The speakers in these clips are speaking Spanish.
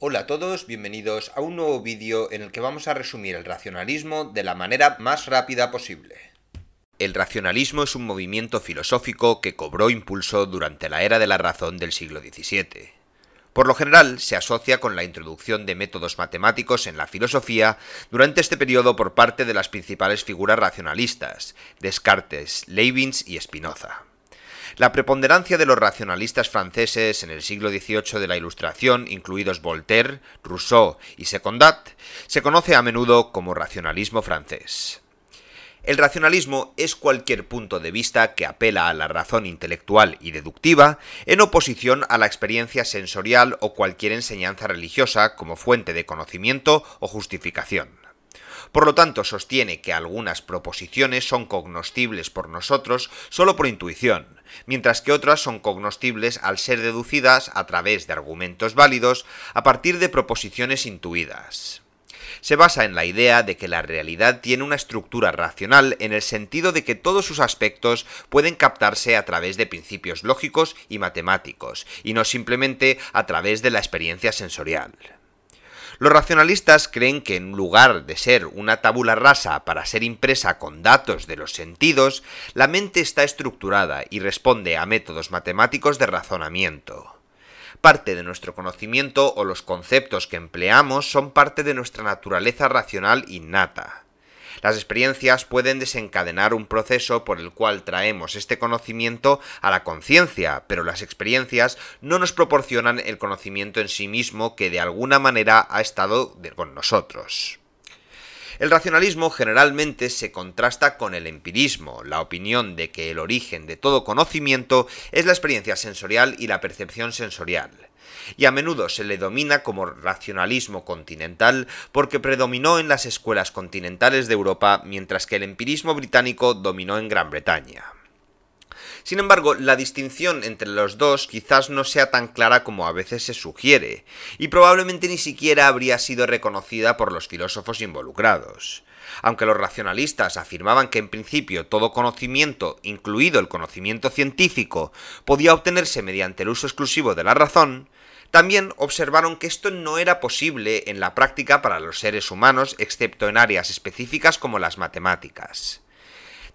Hola a todos, bienvenidos a un nuevo vídeo en el que vamos a resumir el racionalismo de la manera más rápida posible. El racionalismo es un movimiento filosófico que cobró impulso durante la era de la razón del siglo XVII. Por lo general, se asocia con la introducción de métodos matemáticos en la filosofía durante este periodo por parte de las principales figuras racionalistas, Descartes, Leibniz y Spinoza. La preponderancia de los racionalistas franceses en el siglo XVIII de la Ilustración, incluidos Voltaire, Rousseau y Secondat, se conoce a menudo como racionalismo francés. El racionalismo es cualquier punto de vista que apela a la razón intelectual y deductiva en oposición a la experiencia sensorial o cualquier enseñanza religiosa como fuente de conocimiento o justificación. Por lo tanto, sostiene que algunas proposiciones son cognoscibles por nosotros solo por intuición, mientras que otras son cognoscibles al ser deducidas a través de argumentos válidos a partir de proposiciones intuidas se basa en la idea de que la realidad tiene una estructura racional en el sentido de que todos sus aspectos pueden captarse a través de principios lógicos y matemáticos, y no simplemente a través de la experiencia sensorial. Los racionalistas creen que en lugar de ser una tabula rasa para ser impresa con datos de los sentidos, la mente está estructurada y responde a métodos matemáticos de razonamiento. Parte de nuestro conocimiento o los conceptos que empleamos son parte de nuestra naturaleza racional innata. Las experiencias pueden desencadenar un proceso por el cual traemos este conocimiento a la conciencia, pero las experiencias no nos proporcionan el conocimiento en sí mismo que de alguna manera ha estado con nosotros. El racionalismo generalmente se contrasta con el empirismo, la opinión de que el origen de todo conocimiento es la experiencia sensorial y la percepción sensorial y a menudo se le domina como racionalismo continental porque predominó en las escuelas continentales de Europa mientras que el empirismo británico dominó en Gran Bretaña. Sin embargo, la distinción entre los dos quizás no sea tan clara como a veces se sugiere, y probablemente ni siquiera habría sido reconocida por los filósofos involucrados. Aunque los racionalistas afirmaban que en principio todo conocimiento, incluido el conocimiento científico, podía obtenerse mediante el uso exclusivo de la razón, también observaron que esto no era posible en la práctica para los seres humanos excepto en áreas específicas como las matemáticas.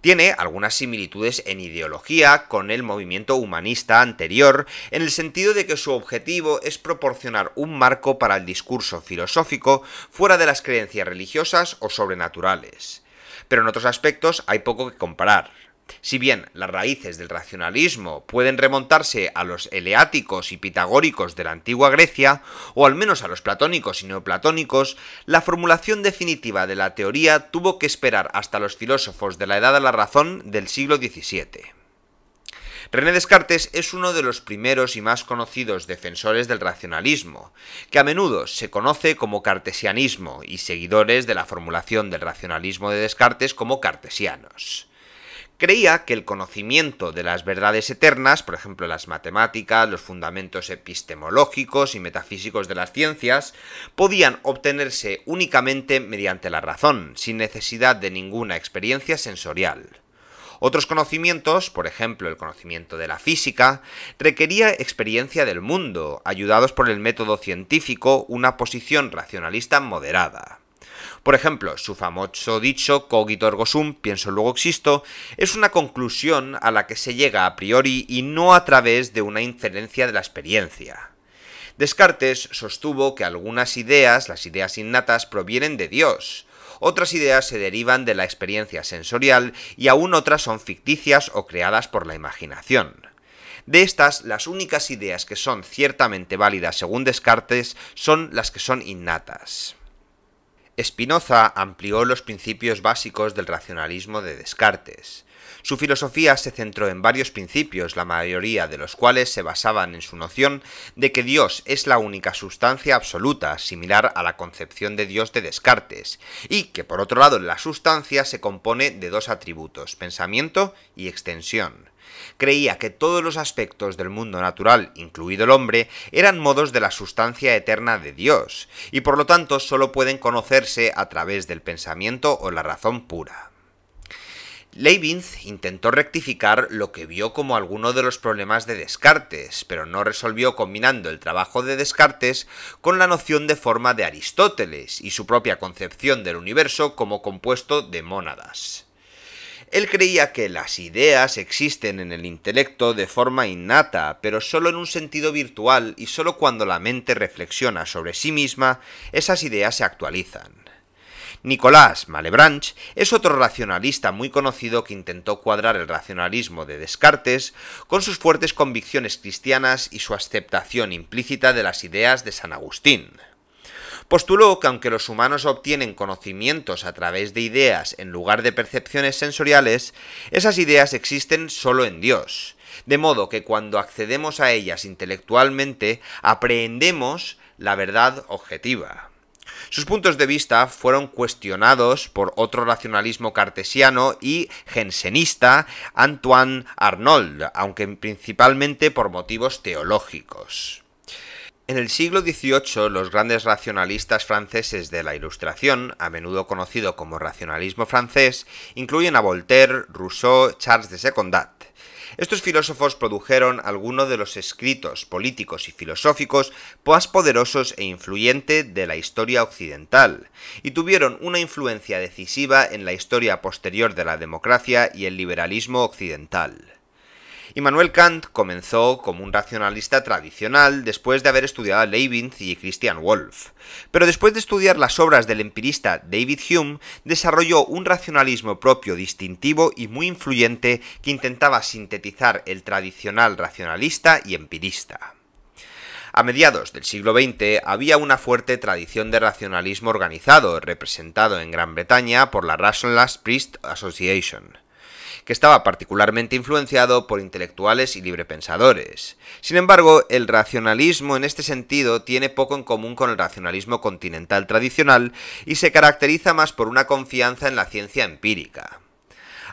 Tiene algunas similitudes en ideología con el movimiento humanista anterior, en el sentido de que su objetivo es proporcionar un marco para el discurso filosófico fuera de las creencias religiosas o sobrenaturales. Pero en otros aspectos hay poco que comparar. Si bien las raíces del racionalismo pueden remontarse a los eleáticos y pitagóricos de la antigua Grecia, o al menos a los platónicos y neoplatónicos, la formulación definitiva de la teoría tuvo que esperar hasta los filósofos de la Edad de la Razón del siglo XVII. René Descartes es uno de los primeros y más conocidos defensores del racionalismo, que a menudo se conoce como cartesianismo y seguidores de la formulación del racionalismo de Descartes como cartesianos. Creía que el conocimiento de las verdades eternas, por ejemplo las matemáticas, los fundamentos epistemológicos y metafísicos de las ciencias, podían obtenerse únicamente mediante la razón, sin necesidad de ninguna experiencia sensorial. Otros conocimientos, por ejemplo el conocimiento de la física, requería experiencia del mundo, ayudados por el método científico, una posición racionalista moderada. Por ejemplo, su famoso dicho cogito ergo sum, pienso luego existo, es una conclusión a la que se llega a priori y no a través de una inferencia de la experiencia. Descartes sostuvo que algunas ideas, las ideas innatas, provienen de Dios, otras ideas se derivan de la experiencia sensorial y aún otras son ficticias o creadas por la imaginación. De estas, las únicas ideas que son ciertamente válidas según Descartes son las que son innatas. Spinoza amplió los principios básicos del racionalismo de Descartes. Su filosofía se centró en varios principios, la mayoría de los cuales se basaban en su noción de que Dios es la única sustancia absoluta, similar a la concepción de Dios de Descartes, y que por otro lado la sustancia se compone de dos atributos, pensamiento y extensión. Creía que todos los aspectos del mundo natural, incluido el hombre, eran modos de la sustancia eterna de Dios, y por lo tanto solo pueden conocerse a través del pensamiento o la razón pura. Leibniz intentó rectificar lo que vio como alguno de los problemas de Descartes, pero no resolvió combinando el trabajo de Descartes con la noción de forma de Aristóteles y su propia concepción del universo como compuesto de mónadas. Él creía que las ideas existen en el intelecto de forma innata, pero solo en un sentido virtual y solo cuando la mente reflexiona sobre sí misma, esas ideas se actualizan. Nicolás Malebranche es otro racionalista muy conocido que intentó cuadrar el racionalismo de Descartes con sus fuertes convicciones cristianas y su aceptación implícita de las ideas de San Agustín postuló que aunque los humanos obtienen conocimientos a través de ideas en lugar de percepciones sensoriales, esas ideas existen solo en Dios, de modo que cuando accedemos a ellas intelectualmente, aprehendemos la verdad objetiva. Sus puntos de vista fueron cuestionados por otro racionalismo cartesiano y gensenista, Antoine Arnold, aunque principalmente por motivos teológicos. En el siglo XVIII, los grandes racionalistas franceses de la Ilustración, a menudo conocido como racionalismo francés, incluyen a Voltaire, Rousseau, Charles de Secondat. Estos filósofos produjeron algunos de los escritos políticos y filosóficos más poderosos e influyentes de la historia occidental, y tuvieron una influencia decisiva en la historia posterior de la democracia y el liberalismo occidental. Immanuel Kant comenzó como un racionalista tradicional después de haber estudiado a Leibniz y Christian Wolff. Pero después de estudiar las obras del empirista David Hume, desarrolló un racionalismo propio distintivo y muy influyente que intentaba sintetizar el tradicional racionalista y empirista. A mediados del siglo XX había una fuerte tradición de racionalismo organizado, representado en Gran Bretaña por la Rationalist Priest Association que estaba particularmente influenciado por intelectuales y librepensadores. Sin embargo, el racionalismo en este sentido tiene poco en común con el racionalismo continental tradicional y se caracteriza más por una confianza en la ciencia empírica.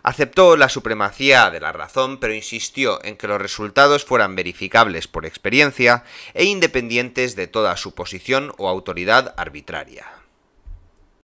Aceptó la supremacía de la razón, pero insistió en que los resultados fueran verificables por experiencia e independientes de toda suposición o autoridad arbitraria.